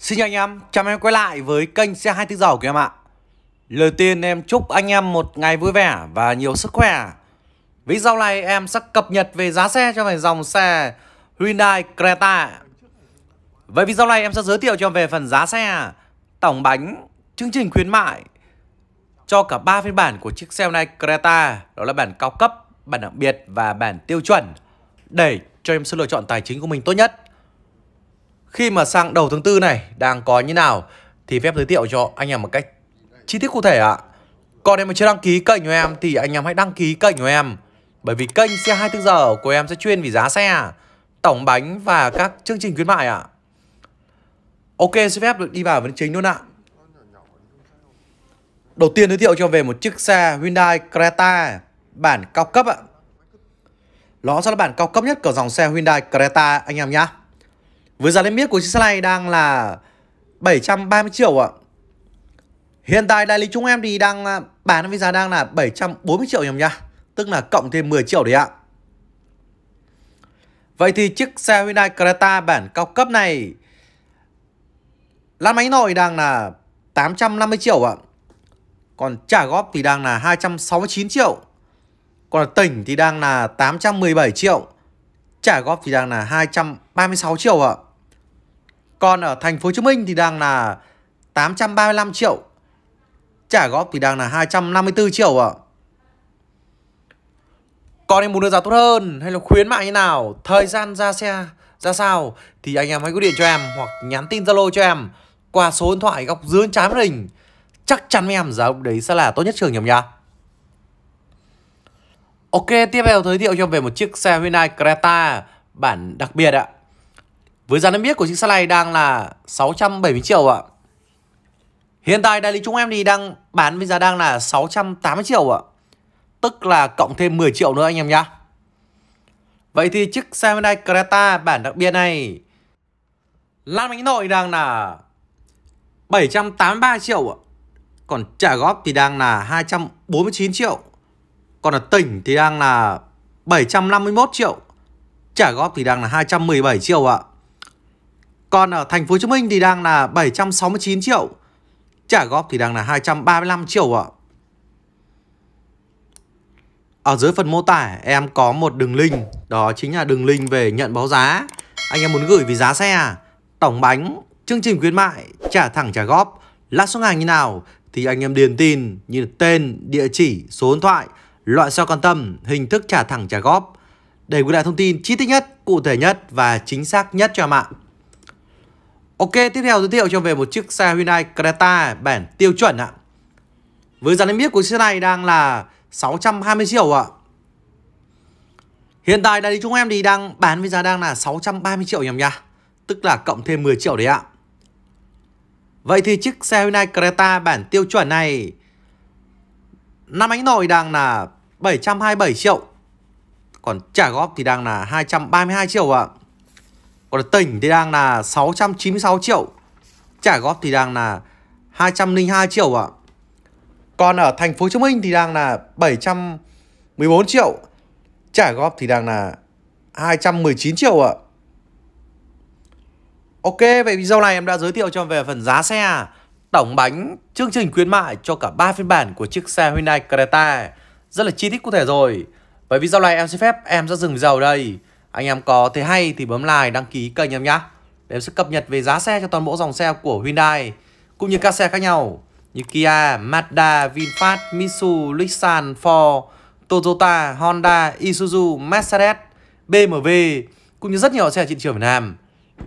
Xin chào anh em, chào em quay lại với kênh xe 24 giờ của em ạ Lời tiên em chúc anh em một ngày vui vẻ và nhiều sức khỏe Video này em sẽ cập nhật về giá xe cho về dòng xe Hyundai Creta Vậy video này em sẽ giới thiệu cho em về phần giá xe Tổng bánh, chương trình khuyến mại Cho cả ba phiên bản của chiếc xe này Creta Đó là bản cao cấp, bản đặc biệt và bản tiêu chuẩn Để cho em sự lựa chọn tài chính của mình tốt nhất khi mà sang đầu tháng tư này đang có như nào thì phép giới thiệu cho anh em một cách chi tiết cụ thể ạ. À. Còn em mà chưa đăng ký kênh của em thì anh em hãy đăng ký kênh của em. Bởi vì kênh xe 24 giờ của em sẽ chuyên về giá xe, tổng bánh và các chương trình khuyến mại ạ. À. Ok, xin phép được đi vào vấn chính luôn ạ. À. Đầu tiên giới thiệu cho về một chiếc xe Hyundai Creta bản cao cấp ạ. Nó sẽ là bản cao cấp nhất của dòng xe Hyundai Creta anh em nhé. Với giá niêm yết của chiếc xe này đang là 730 triệu ạ. Hiện tại đại lý chúng em thì đang à, bán với giá đang là 740 triệu nhầm nha. Tức là cộng thêm 10 triệu đấy ạ. Vậy thì chiếc xe Hyundai Creta bản cao cấp này lăn máy nội đang là 850 triệu ạ. Còn trả góp thì đang là 269 triệu. Còn tỉnh thì đang là 817 triệu. Trả góp thì đang là 236 triệu ạ. Còn ở thành phố Hồ Chí Minh thì đang là 835 triệu. Trả góp thì đang là 254 triệu ạ. Còn em muốn đưa giá tốt hơn hay là khuyến mại như nào, thời gian ra xe ra sao thì anh em hãy gọi điện cho em hoặc nhắn tin Zalo cho em qua số điện thoại góc dưới trái màn hình. Chắc chắn em giá lúc đấy sẽ là tốt nhất trường nhầm nhá. Ok, tiếp theo giới thiệu cho về một chiếc xe Hyundai Creta bản đặc biệt ạ. Với giá niêm yết của chiếc xe này đang là 670 triệu ạ. Hiện tại đại lý chúng em thì đang bán với giá đang là 680 triệu ạ. Tức là cộng thêm 10 triệu nữa anh em nhá. Vậy thì chiếc xe Hyundai Creta bản đặc biệt này Lan Bánh Nội đang là 783 triệu ạ. Còn trả góp thì đang là 249 triệu Còn ở tỉnh thì đang là 751 triệu Trả góp thì đang là 217 triệu ạ còn ở thành phố Hồ Chí Minh thì đang là 769 triệu. Trả góp thì đang là 235 triệu ạ. Ở dưới phần mô tả em có một đường link, đó chính là đường link về nhận báo giá. Anh em muốn gửi về giá xe, à? tổng bánh, chương trình khuyến mại, trả thẳng trả góp, lát suất hàng như nào thì anh em điền tin như tên, địa chỉ, số điện thoại, loại xe quan tâm, hình thức trả thẳng trả góp để gửi lại thông tin chi tiết nhất, cụ thể nhất và chính xác nhất cho em ạ. Ok, tiếp theo giới thiệu cho về một chiếc xe Hyundai Creta bản tiêu chuẩn ạ. Với giá niêm yết của xe này đang là 620 triệu ạ. Hiện tại đại lý chúng em thì đang bán với giá đang là 630 triệu nhầm nha. Tức là cộng thêm 10 triệu đấy ạ. Vậy thì chiếc xe Hyundai Creta bản tiêu chuẩn này năm ánh nội đang là 727 triệu. Còn trả góp thì đang là 232 triệu ạ. Còn tỉnh thì đang là 696 triệu Trả góp thì đang là 202 triệu ạ Còn ở thành phố Hồ Chí Minh thì đang là 714 triệu Trả góp thì đang là 219 triệu ạ Ok, vậy video này em đã giới thiệu cho về phần giá xe Tổng bánh chương trình khuyến mại cho cả 3 phiên bản của chiếc xe Hyundai Creta Rất là chi tiết cụ thể rồi Vậy video này em xin phép em sẽ dừng video ở đây anh em có thấy hay thì bấm like đăng ký kênh em nhé để em sẽ cập nhật về giá xe cho toàn bộ dòng xe của Hyundai cũng như các xe khác nhau như Kia, Mazda, VinFast, Mitsubishi, Nissan, Ford, Toyota, Honda, Isuzu, Mercedes, BMW cũng như rất nhiều xe trên thị trường Việt Nam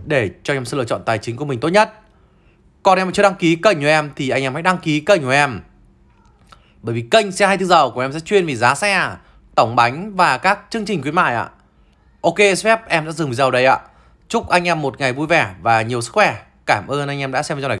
để cho em sự lựa chọn tài chính của mình tốt nhất. Còn em chưa đăng ký kênh của em thì anh em hãy đăng ký kênh của em. Bởi vì kênh xe hai thứ giờ của em sẽ chuyên về giá xe, tổng bánh và các chương trình khuyến mại ạ. À. Ok Svep, em đã dừng video đây ạ. Chúc anh em một ngày vui vẻ và nhiều sức khỏe. Cảm ơn anh em đã xem video này.